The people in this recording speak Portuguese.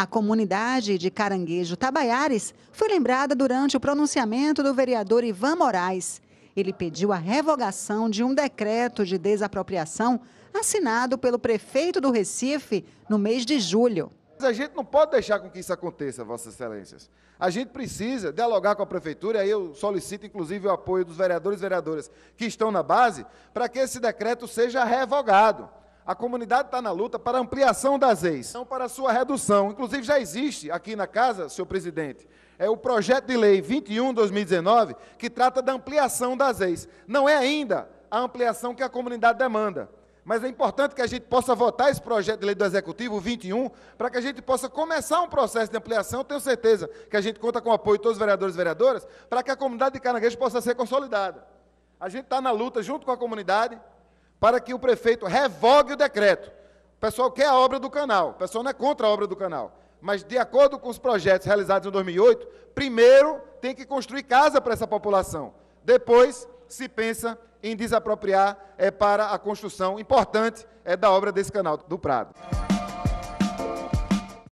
A comunidade de Caranguejo Tabaiares foi lembrada durante o pronunciamento do vereador Ivan Moraes. Ele pediu a revogação de um decreto de desapropriação assinado pelo prefeito do Recife no mês de julho. A gente não pode deixar com que isso aconteça, Vossas Excelências. A gente precisa dialogar com a Prefeitura, e eu solicito inclusive o apoio dos vereadores e vereadoras que estão na base, para que esse decreto seja revogado a comunidade está na luta para ampliação das ex, não para sua redução. Inclusive, já existe aqui na casa, senhor presidente, é o projeto de lei 21-2019, que trata da ampliação das ex. Não é ainda a ampliação que a comunidade demanda. Mas é importante que a gente possa votar esse projeto de lei do Executivo 21, para que a gente possa começar um processo de ampliação. Eu tenho certeza que a gente conta com o apoio de todos os vereadores e vereadoras, para que a comunidade de Caranguejo possa ser consolidada. A gente está na luta junto com a comunidade para que o prefeito revogue o decreto. O pessoal quer a obra do canal, o pessoal não é contra a obra do canal. Mas, de acordo com os projetos realizados em 2008, primeiro tem que construir casa para essa população. Depois se pensa em desapropriar é, para a construção importante é, da obra desse canal do Prado.